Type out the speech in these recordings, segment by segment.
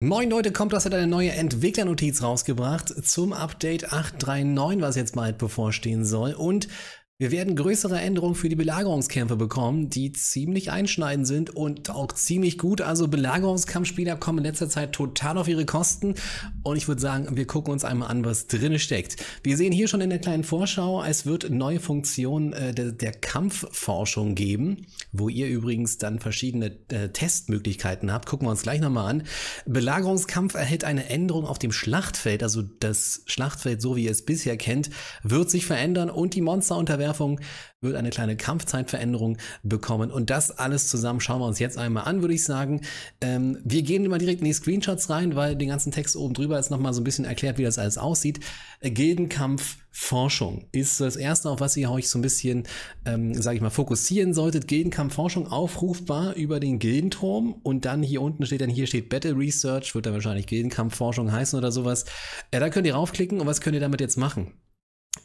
Moin Leute, kommt, das hat eine neue Entwicklernotiz rausgebracht zum Update 8.3.9, was jetzt bald bevorstehen soll. Und wir werden größere Änderungen für die Belagerungskämpfe bekommen, die ziemlich einschneidend sind und auch ziemlich gut. Also Belagerungskampfspieler kommen in letzter Zeit total auf ihre Kosten. Und ich würde sagen, wir gucken uns einmal an, was drin steckt. Wir sehen hier schon in der kleinen Vorschau, es wird neue Funktionen äh, der, der, Kampfforschung geben, wo ihr übrigens dann verschiedene äh, Testmöglichkeiten habt. Gucken wir uns gleich nochmal an. Belagerungskampf erhält eine Änderung auf dem Schlachtfeld. Also das Schlachtfeld, so wie ihr es bisher kennt, wird sich verändern und die Monster unterwerfen Verwerfung, wird eine kleine Kampfzeitveränderung bekommen. Und das alles zusammen schauen wir uns jetzt einmal an, würde ich sagen. Ähm, wir gehen mal direkt in die Screenshots rein, weil den ganzen Text oben drüber ist nochmal so ein bisschen erklärt, wie das alles aussieht. Äh, Gildenkampf Forschung ist das erste, auf was ihr euch so ein bisschen, ähm, sage ich mal, fokussieren solltet. Gildenkampfforschung aufrufbar über den Gildenturm und dann hier unten steht dann hier steht Battle Research, wird dann wahrscheinlich Gildenkampfforschung heißen oder sowas. Ja, äh, da könnt ihr raufklicken und was könnt ihr damit jetzt machen?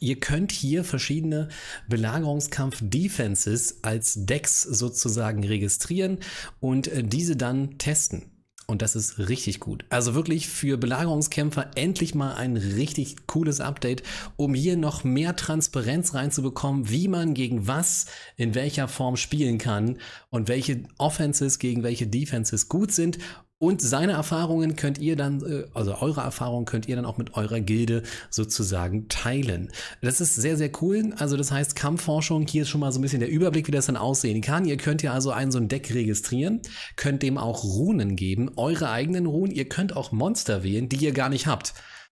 Ihr könnt hier verschiedene Belagerungskampf-Defenses als Decks sozusagen registrieren und äh, diese dann testen. Und das ist richtig gut. Also wirklich für Belagerungskämpfer endlich mal ein richtig cooles Update, um hier noch mehr Transparenz reinzubekommen, wie man gegen was in welcher Form spielen kann und welche Offenses gegen welche Defenses gut sind und seine Erfahrungen könnt ihr dann, äh, also eure Erfahrungen könnt ihr dann auch mit eurer Gilde sozusagen teilen. Das ist sehr, sehr cool. Also das heißt Kampfforschung, hier ist schon mal so ein bisschen der Überblick, wie das dann aussehen kann. Ihr könnt ja also einen so ein Deck registrieren, könnt dem auch Runen geben, eure eigenen Runen. Ihr könnt auch Monster wählen, die ihr gar nicht habt.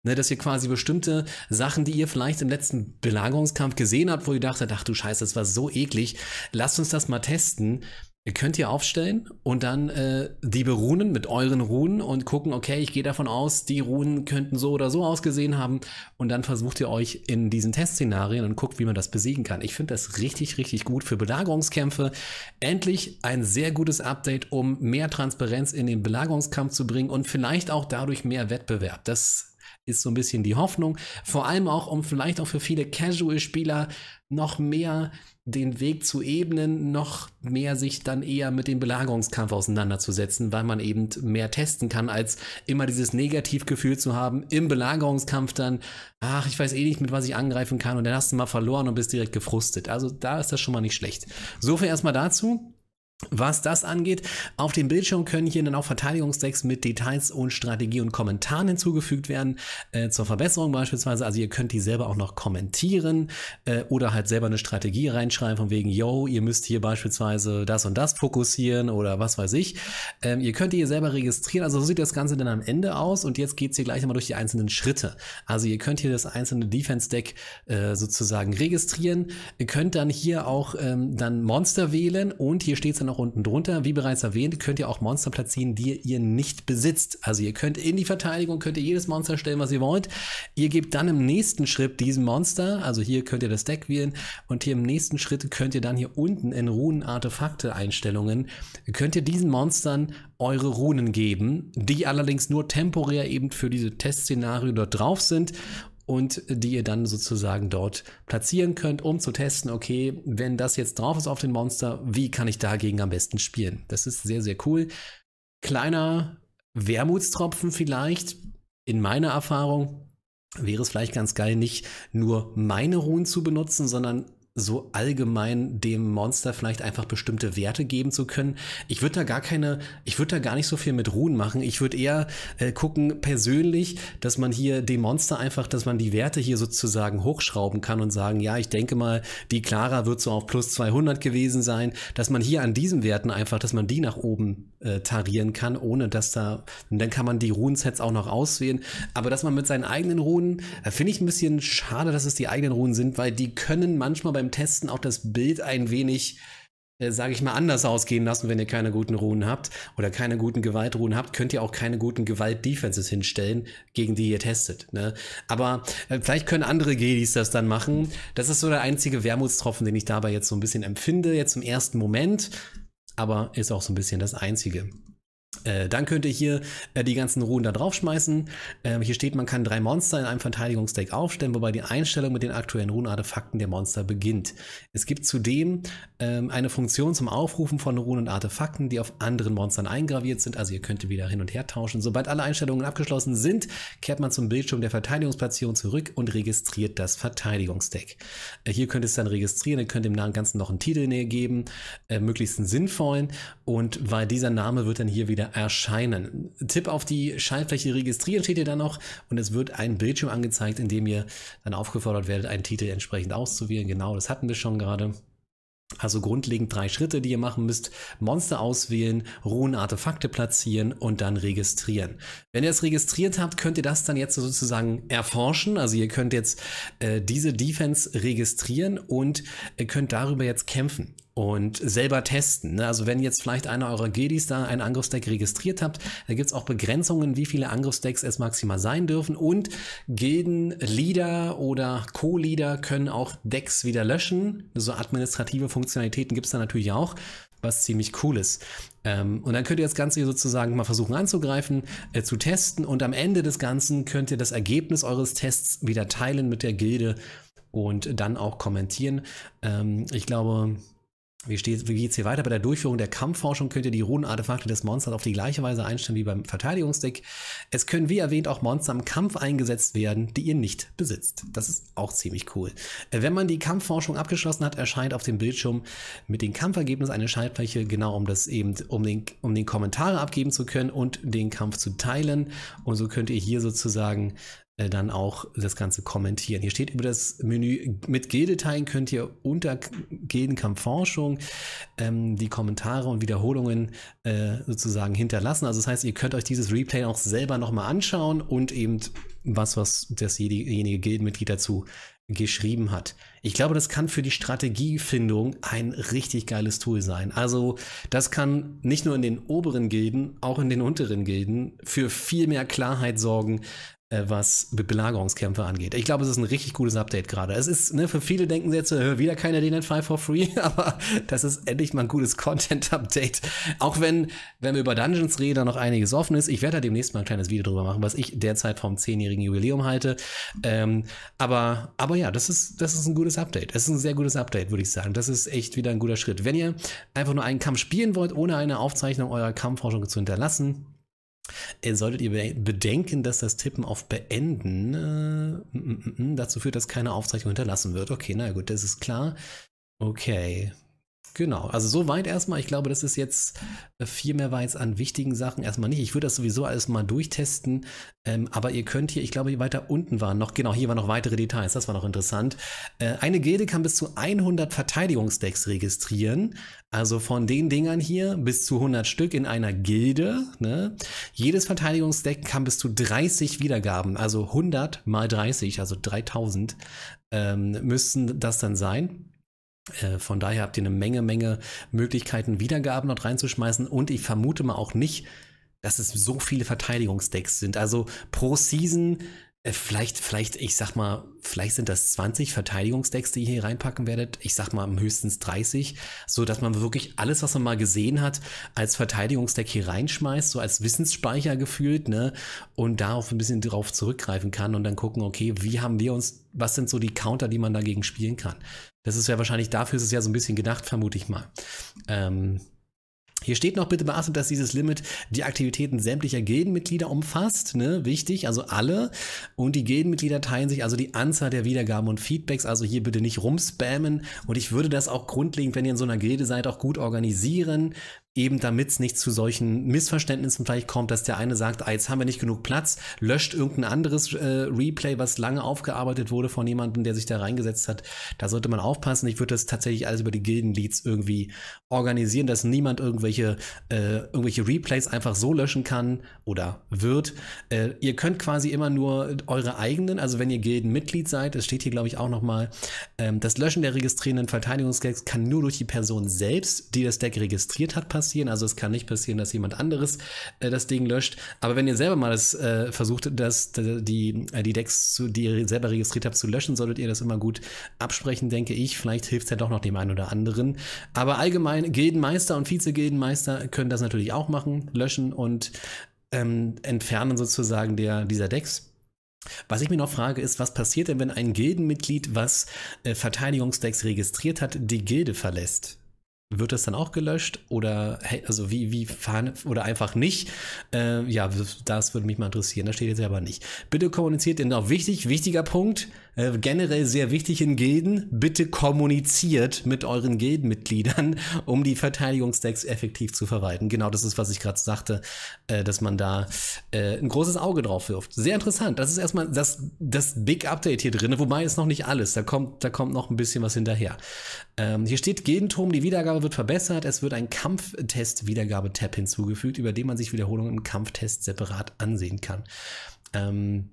Ne, dass ihr quasi bestimmte Sachen, die ihr vielleicht im letzten Belagerungskampf gesehen habt, wo ihr dachtet, ach du Scheiße, das war so eklig, lasst uns das mal testen. Ihr könnt hier aufstellen und dann äh, die berunen mit euren Runen und gucken, okay, ich gehe davon aus, die Runen könnten so oder so ausgesehen haben. Und dann versucht ihr euch in diesen Testszenarien und guckt, wie man das besiegen kann. Ich finde das richtig, richtig gut für Belagerungskämpfe. Endlich ein sehr gutes Update, um mehr Transparenz in den Belagerungskampf zu bringen und vielleicht auch dadurch mehr Wettbewerb. Das ist so ein bisschen die Hoffnung. Vor allem auch, um vielleicht auch für viele Casual-Spieler noch mehr den Weg zu ebnen, noch mehr sich dann eher mit dem Belagerungskampf auseinanderzusetzen, weil man eben mehr testen kann, als immer dieses Negativgefühl zu haben im Belagerungskampf dann, ach, ich weiß eh nicht, mit was ich angreifen kann und dann hast du mal verloren und bist direkt gefrustet. Also da ist das schon mal nicht schlecht. So viel erstmal dazu. Was das angeht, auf dem Bildschirm können hier dann auch Verteidigungsdecks mit Details und Strategie und Kommentaren hinzugefügt werden, äh, zur Verbesserung beispielsweise. Also ihr könnt die selber auch noch kommentieren äh, oder halt selber eine Strategie reinschreiben von wegen, yo, ihr müsst hier beispielsweise das und das fokussieren oder was weiß ich. Ähm, ihr könnt die hier selber registrieren. Also so sieht das Ganze dann am Ende aus und jetzt geht es hier gleich nochmal durch die einzelnen Schritte. Also ihr könnt hier das einzelne Defense-Deck äh, sozusagen registrieren. Ihr könnt dann hier auch ähm, dann Monster wählen und hier steht steht's Punkte nach unten drunter. Wie bereits erwähnt, könnt ihr auch Monster platzieren, die ihr nicht besitzt. Also ihr könnt in die Verteidigung, könnt ihr jedes Monster stellen, was ihr wollt. Ihr gebt dann im nächsten Schritt diesen Monster, also hier könnt ihr das Deck wählen und hier im nächsten Schritt könnt ihr dann hier unten in Runen, Artefakte, Einstellungen, könnt ihr diesen Monstern eure Runen geben, die allerdings nur temporär eben für diese Testszenario dort drauf sind und die ihr dann sozusagen dort platzieren könnt, um zu testen, okay, wenn das jetzt drauf ist auf den Monster, wie kann ich dagegen am besten spielen? Das ist sehr, sehr cool. Kleiner Wermutstropfen vielleicht, in meiner Erfahrung, wäre es vielleicht ganz geil, nicht nur meine Runen zu benutzen, sondern so allgemein dem Monster vielleicht einfach bestimmte Werte geben zu können. Ich würde da gar keine, ich würde da gar nicht so viel mit Ruhen machen. Ich würde eher äh, gucken, persönlich, dass man hier dem Monster einfach, dass man die Werte hier sozusagen hochschrauben kann und sagen, ja, ich denke mal, die Clara wird so auf plus 200 gewesen sein, dass man hier an diesen Werten einfach, dass man die nach oben äh, tarieren kann, ohne dass da, und dann kann man die Runensets auch noch auswählen. Aber dass man mit seinen eigenen Runen, äh, finde ich ein bisschen schade, dass es die eigenen Runen sind, weil die können manchmal bei beim Testen auch das Bild ein wenig äh, sage ich mal, anders ausgehen lassen, wenn ihr keine guten Runen habt oder keine guten Gewaltruhen habt, könnt ihr auch keine guten Gewalt-Defenses hinstellen, gegen die ihr testet. Ne? Aber äh, vielleicht können andere Gedis das dann machen. Das ist so der einzige Wermutstropfen, den ich dabei jetzt so ein bisschen empfinde, jetzt im ersten Moment. Aber ist auch so ein bisschen das Einzige. Äh, dann könnt ihr hier äh, die ganzen Runen da draufschmeißen. Ähm, hier steht, man kann drei Monster in einem Verteidigungsdeck aufstellen, wobei die Einstellung mit den aktuellen Runenartefakten der Monster beginnt. Es gibt zudem ähm, eine Funktion zum Aufrufen von Runen und Artefakten, die auf anderen Monstern eingraviert sind. Also ihr könnt wieder hin und her tauschen. Sobald alle Einstellungen abgeschlossen sind, kehrt man zum Bildschirm der Verteidigungsplatzierung zurück und registriert das Verteidigungsdeck. Äh, hier könnt ihr es dann registrieren. Ihr könnt dem Ganzen noch einen Titel ne-, geben, äh, möglichst einen sinnvollen. Und weil dieser Name wird dann hier wieder wieder erscheinen. Tipp auf die Schaltfläche registrieren steht ihr dann noch und es wird ein Bildschirm angezeigt, in dem ihr dann aufgefordert werdet, einen Titel entsprechend auszuwählen. Genau, das hatten wir schon gerade. Also grundlegend drei Schritte, die ihr machen müsst. Monster auswählen, Ruhen, Artefakte platzieren und dann registrieren. Wenn ihr es registriert habt, könnt ihr das dann jetzt sozusagen erforschen. Also ihr könnt jetzt äh, diese Defense registrieren und äh, könnt darüber jetzt kämpfen und selber testen. Ne? Also wenn jetzt vielleicht einer eurer Gedis da einen Angriffsdeck registriert habt, da gibt es auch Begrenzungen, wie viele Angriffsdecks es maximal sein dürfen und Gilden, Leader oder Co-Leader können auch Decks wieder löschen. So administrative Funktionalitäten gibt es da natürlich auch, was ziemlich cool ist. Ähm, und dann könnt ihr das Ganze hier sozusagen mal versuchen anzugreifen, äh, zu testen und am Ende des Ganzen könnt ihr das Ergebnis eures Tests wieder teilen mit der Gilde und dann auch kommentieren. Ähm, ich glaube, wie, steht, wie geht's hier weiter? Bei der Durchführung der Kampfforschung könnt ihr die Runenartefakte des Monsters auf die gleiche Weise einstellen wie beim Verteidigungsdeck. Es können, wie erwähnt, auch Monster im Kampf eingesetzt werden, die ihr nicht besitzt. Das ist auch ziemlich cool. Äh, wenn man die Kampfforschung abgeschlossen hat, erscheint auf dem Bildschirm mit dem Kampfergebnis eine Schaltfläche, genau um das eben, um den, um den Kommentare abgeben zu können und den Kampf zu teilen. Und so könnt ihr hier sozusagen äh, dann auch das Ganze kommentieren. Hier steht über das Menü mit G-Dateien könnt ihr unter Gildenkampfforschung ähm, die Kommentare und Wiederholungen äh, sozusagen hinterlassen. Also das heißt, ihr könnt euch dieses Replay auch selber nochmal anschauen und eben was, was dasjenige Gildenmitglied dazu geschrieben hat. Ich glaube, das kann für die Strategiefindung ein richtig geiles Tool sein. Also das kann nicht nur in den oberen Gilden, auch in den unteren Gilden für viel mehr Klarheit sorgen, äh, was Belagerungskämpfe angeht. Ich glaube, es ist ein richtig gutes Update gerade. Es ist, ne, für viele denken sie jetzt, äh, wieder keiner den 5 for free, aber das ist endlich mal ein gutes Content-Update. Auch wenn, wenn wir über Dungeons reden, da noch einiges offen ist. Ich werde da demnächst mal ein kleines Video drüber machen, was ich derzeit vom 10-jährigen Jubiläum halte. Ähm, aber, aber ja, das ist, das ist ein gutes Update. Es ist ein sehr gutes Update, würde ich sagen. Das ist echt wieder ein guter Schritt. Wenn ihr einfach nur einen Kampf spielen wollt, ohne eine Aufzeichnung eurer Kampfforschung zu hinterlassen, äh, solltet ihr bedenken, dass das Tippen auf Beenden äh, dazu führt, dass keine Aufzeichnung hinterlassen wird. Okay, na gut, das ist klar. Okay, Genau, also soweit erstmal. Ich glaube, das ist jetzt äh, viel mehr war jetzt an wichtigen Sachen erstmal nicht. Ich würde das sowieso alles mal durchtesten. Ähm, aber ihr könnt hier, ich glaube, hier weiter unten waren noch, genau, hier waren noch weitere Details. Das war noch interessant. Äh, eine Gilde kann bis zu 100 Verteidigungsdecks registrieren. Also von den Dingern hier bis zu 100 Stück in einer Gilde. Ne? Jedes Verteidigungsdeck kann bis zu 30 Wiedergaben, also 100 mal 30, also 3000 ähm, müssten das dann sein. Äh, von daher habt ihr eine Menge, Menge Möglichkeiten, Wiedergaben dort reinzuschmeißen. Und ich vermute mal auch nicht, dass es so viele Verteidigungsdecks sind. Also pro Season äh, vielleicht, vielleicht, ich sag mal, vielleicht sind das 20 Verteidigungsdecks, die ihr hier reinpacken werdet. Ich sag mal höchstens 30, so dass man wirklich alles, was man mal gesehen hat, als Verteidigungsdeck hier reinschmeißt, so als Wissensspeicher gefühlt, ne? Und darauf ein bisschen drauf zurückgreifen kann und dann gucken, okay, wie haben wir uns, was sind so die Counter, die man dagegen spielen kann? Das ist ja wahrscheinlich, dafür ist es ja so ein bisschen gedacht, vermute ich mal. Ähm, hier steht noch bitte beachtet, dass dieses Limit die Aktivitäten sämtlicher Gildenmitglieder umfasst. Ne? Wichtig, also alle. Und die Gildenmitglieder teilen sich also die Anzahl der Wiedergaben und Feedbacks. Also hier bitte nicht rumspammen. Und ich würde das auch grundlegend, wenn ihr in so einer Gilde seid, auch gut organisieren eben damit es nicht zu solchen Missverständnissen vielleicht kommt, dass der eine sagt, ah, jetzt haben wir nicht genug Platz, löscht irgendein anderes äh, Replay, was lange aufgearbeitet wurde von jemandem, der sich da reingesetzt hat. Da sollte man aufpassen. Ich würde das tatsächlich alles über die Gildenleads irgendwie organisieren, dass niemand irgendwelche, äh, irgendwelche Replays einfach so löschen kann oder wird. Äh, ihr könnt quasi immer nur eure eigenen, also wenn ihr Gildenmitglied seid, das steht hier glaube ich auch nochmal, ähm, das Löschen der registrierenden Verteidigungsgags kann nur durch die Person selbst, die das Deck registriert hat, passieren passieren. Also es kann nicht passieren, dass jemand anderes äh, das Ding löscht. Aber wenn ihr selber mal das äh, versucht, dass die, äh, die Decks, zu, die ihr selber registriert habt, zu löschen, solltet ihr das immer gut absprechen, denke ich. Vielleicht hilft es ja doch noch dem einen oder anderen. Aber allgemein, Gildenmeister und Vize-Gildenmeister können das natürlich auch machen, löschen und ähm, entfernen sozusagen der, dieser Decks. Was ich mir noch frage, ist, was passiert denn, wenn ein Gildenmitglied, was äh, Verteidigungsdecks registriert hat, die Gilde verlässt? wird das dann auch gelöscht oder also wie, wie fahren oder einfach nicht? Äh, ja, das würde mich mal interessieren. Da steht jetzt aber nicht. Bitte kommuniziert, denn auch wichtig, wichtiger Punkt, äh, generell sehr wichtig in Gilden, bitte kommuniziert mit euren Gildenmitgliedern, um die Verteidigungsdecks effektiv zu verwalten. Genau das ist, was ich gerade sagte, äh, dass man da äh, ein großes Auge drauf wirft. Sehr interessant. Das ist erstmal das, das Big Update hier drin, wobei ist noch nicht alles. Da kommt, da kommt noch ein bisschen was hinterher. Ähm, hier steht Gildenturm, die Wiedergabe wird verbessert. Es wird ein Kampftest-Wiedergabe-Tab hinzugefügt, über den man sich Wiederholungen im Kampftest separat ansehen kann. Ähm,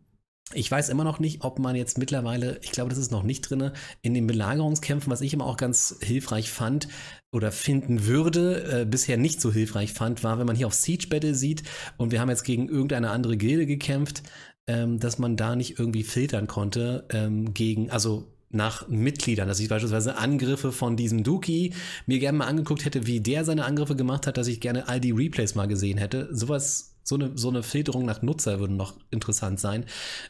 ich weiß immer noch nicht, ob man jetzt mittlerweile, ich glaube, das ist noch nicht drin, in den Belagerungskämpfen, was ich immer auch ganz hilfreich fand oder finden würde, äh, bisher nicht so hilfreich fand, war, wenn man hier auf Siege Battle sieht und wir haben jetzt gegen irgendeine andere Gilde gekämpft, ähm, dass man da nicht irgendwie filtern konnte ähm, gegen, also nach Mitgliedern, dass ich beispielsweise Angriffe von diesem Duki mir gerne mal angeguckt hätte, wie der seine Angriffe gemacht hat, dass ich gerne all die Replays mal gesehen hätte. Sowas so eine, so eine Filterung nach Nutzer würde noch interessant sein.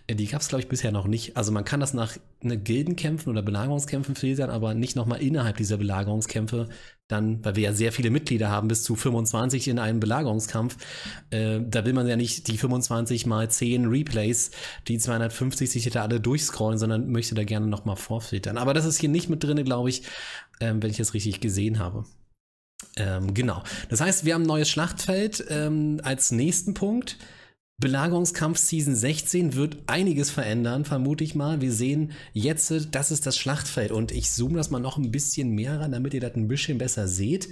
Äh, die gab es, glaube ich, bisher noch nicht. Also man kann das nach ne, Gildenkämpfen oder Belagerungskämpfen filtern, aber nicht nochmal innerhalb dieser Belagerungskämpfe dann, weil wir ja sehr viele Mitglieder haben, bis zu 25 in einem Belagerungskampf. Äh, da will man ja nicht die 25 mal 10 Replays, die 250 sich da alle durchscrollen, sondern möchte da gerne nochmal vorfiltern. Aber das ist hier nicht mit drin, glaube ich, äh, wenn ich das richtig gesehen habe. Ähm, genau. Das heißt, wir haben ein neues Schlachtfeld ähm, als nächsten Punkt. Belagerungskampf Season 16 wird einiges verändern, vermute ich mal. Wir sehen jetzt, das ist das Schlachtfeld und ich zoome das mal noch ein bisschen mehr ran, damit ihr das ein bisschen besser seht.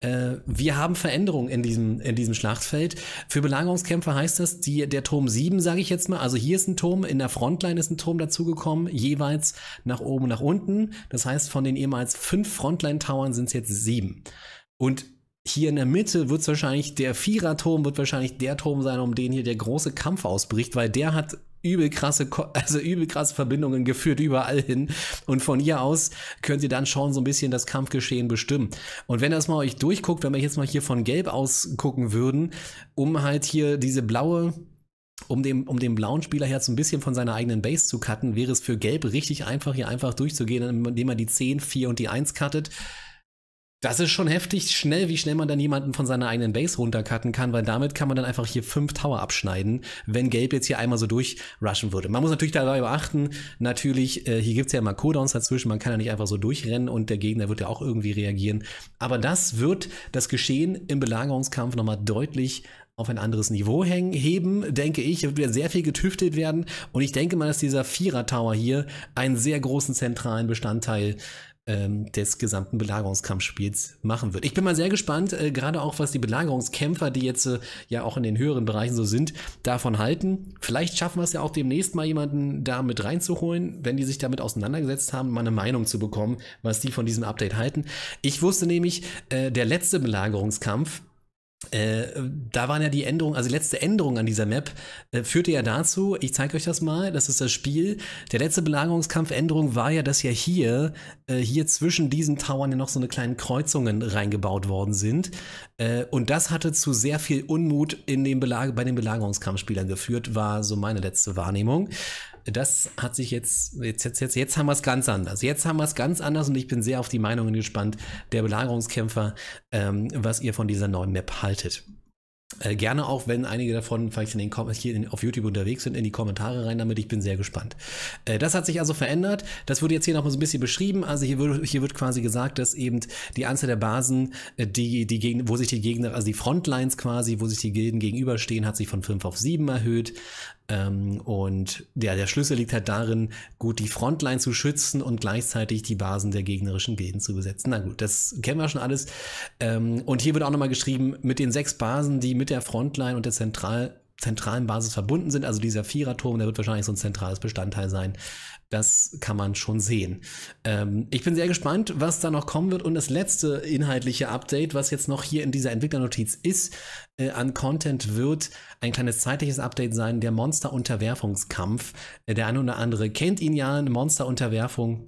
Äh, wir haben Veränderungen in diesem, in diesem Schlachtfeld. Für Belagerungskämpfer heißt das, die, der Turm 7, sage ich jetzt mal. Also hier ist ein Turm, in der Frontline ist ein Turm dazugekommen, jeweils nach oben nach unten. Das heißt, von den ehemals fünf Frontline-Towern sind es jetzt sieben. Und hier in der Mitte wird es wahrscheinlich, der Viererturm wird wahrscheinlich der Turm sein, um den hier der große Kampf ausbricht, weil der hat übel krasse, also übel krasse Verbindungen geführt überall hin. Und von hier aus könnt ihr dann schon so ein bisschen das Kampfgeschehen bestimmen. Und wenn das mal euch durchguckt, wenn wir jetzt mal hier von gelb aus gucken würden, um halt hier diese blaue, um dem, um dem blauen Spieler her so ein bisschen von seiner eigenen Base zu cutten, wäre es für gelb richtig einfach, hier einfach durchzugehen, indem er die 10, 4 und die 1 cuttet. Das ist schon heftig schnell, wie schnell man dann jemanden von seiner eigenen Base runtercutten kann, weil damit kann man dann einfach hier fünf Tower abschneiden, wenn Gelb jetzt hier einmal so durchrushen würde. Man muss natürlich dabei beachten, natürlich, äh, hier gibt's ja immer Codons dazwischen, man kann ja nicht einfach so durchrennen und der Gegner wird ja auch irgendwie reagieren. Aber das wird das Geschehen im Belagerungskampf nochmal deutlich auf ein anderes Niveau hängen, heben, denke ich. Es wird sehr viel getüftelt werden und ich denke mal, dass dieser Vierer-Tower hier einen sehr großen zentralen Bestandteil ähm, des gesamten Belagerungskampfspiels machen wird. Ich bin mal sehr gespannt, äh, gerade auch was die Belagerungskämpfer, die jetzt äh, ja auch in den höheren Bereichen so sind, davon halten. Vielleicht schaffen wir es ja auch demnächst mal jemanden da mit reinzuholen, wenn die sich damit auseinandergesetzt haben, mal eine Meinung zu bekommen, was die von diesem Update halten. Ich wusste nämlich, äh, der letzte Belagerungskampf, äh, da waren ja die Änderungen, also die letzte Änderung an dieser Map äh, führte ja dazu, ich zeige euch das mal, das ist das Spiel. Der letzte Belagerungskampfänderung war ja, dass ja hier, äh, hier zwischen diesen Towern ja noch so eine kleine Kreuzungen reingebaut worden sind. Äh, und das hatte zu sehr viel Unmut in dem bei den Belagerungskampfspielern geführt, war so meine letzte Wahrnehmung das hat sich jetzt, jetzt, jetzt, jetzt, jetzt haben wir es ganz anders. Jetzt haben wir es ganz anders und ich bin sehr auf die Meinungen gespannt der Belagerungskämpfer, ähm, was ihr von dieser neuen Map haltet. Äh, gerne auch, wenn einige davon vielleicht in den hier in, auf YouTube unterwegs sind, in die Kommentare rein damit. Ich bin sehr gespannt. Äh, das hat sich also verändert. Das wurde jetzt hier nochmal so ein bisschen beschrieben. Also hier wird, hier wird quasi gesagt, dass eben die Anzahl der Basen, äh, die, die gegen, wo sich die Gegner, also die Frontlines quasi, wo sich die Gilden gegenüberstehen, hat sich von 5 auf 7 erhöht. Ähm, und ja, der Schlüssel liegt halt darin, gut die Frontline zu schützen und gleichzeitig die Basen der gegnerischen Gilden zu besetzen. Na gut, das kennen wir schon alles. Ähm, und hier wird auch nochmal geschrieben, mit den sechs Basen, die mit der Frontline und der Zentral zentralen Basis verbunden sind. Also dieser Viererturm, der wird wahrscheinlich so ein zentrales Bestandteil sein das kann man schon sehen. Ähm, ich bin sehr gespannt, was da noch kommen wird. Und das letzte inhaltliche Update, was jetzt noch hier in dieser Entwicklernotiz ist, äh, an Content wird ein kleines zeitliches Update sein, der Monster-Unterwerfungskampf. Äh, der eine oder andere kennt ihn ja, eine Monster-Unterwerfung.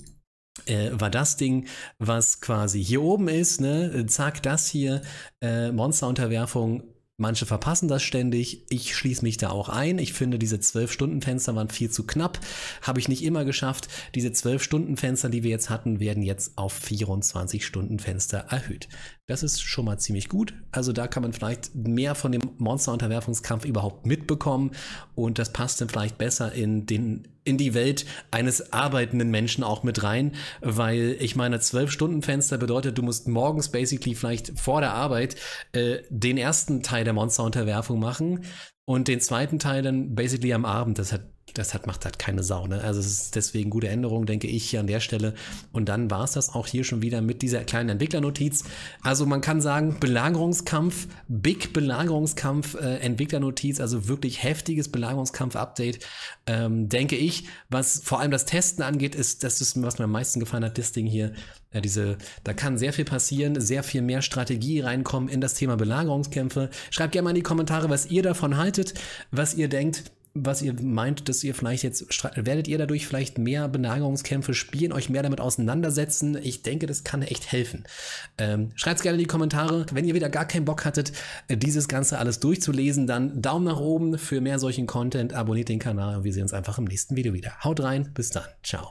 Äh, war das Ding, was quasi hier oben ist, ne? Äh, zack, das hier, äh, Monsterunterwerfung Manche verpassen das ständig. Ich schließe mich da auch ein. Ich finde, diese 12-Stunden-Fenster waren viel zu knapp. Habe ich nicht immer geschafft. Diese 12-Stunden-Fenster, die wir jetzt hatten, werden jetzt auf 24-Stunden-Fenster erhöht. Das ist schon mal ziemlich gut. Also da kann man vielleicht mehr von dem Monster-Unterwerfungskampf überhaupt mitbekommen. Und das passt dann vielleicht besser in den in die Welt eines arbeitenden Menschen auch mit rein, weil ich meine, zwölf Stunden Fenster bedeutet, du musst morgens basically vielleicht vor der Arbeit äh, den ersten Teil der Monsterunterwerfung machen und den zweiten Teil dann basically am Abend. Das hat das hat, macht halt keine Sau. Ne? Also es ist deswegen gute Änderung, denke ich, hier an der Stelle. Und dann war es das auch hier schon wieder mit dieser kleinen Entwicklernotiz. Also man kann sagen, Belagerungskampf, Big Belagerungskampf, äh, Entwicklernotiz, also wirklich heftiges Belagerungskampf-Update, ähm, denke ich. Was vor allem das Testen angeht, ist, das ist, was mir am meisten gefallen hat, das Ding hier. Äh, diese, da kann sehr viel passieren, sehr viel mehr Strategie reinkommen in das Thema Belagerungskämpfe. Schreibt gerne mal in die Kommentare, was ihr davon haltet, was ihr denkt was ihr meint, dass ihr vielleicht jetzt, werdet ihr dadurch vielleicht mehr Benagerungskämpfe spielen, euch mehr damit auseinandersetzen? Ich denke, das kann echt helfen. Ähm, Schreibt es gerne in die Kommentare. Wenn ihr wieder gar keinen Bock hattet, äh, dieses Ganze alles durchzulesen, dann Daumen nach oben für mehr solchen Content, abonniert den Kanal und wir sehen uns einfach im nächsten Video wieder. Haut rein, bis dann, ciao.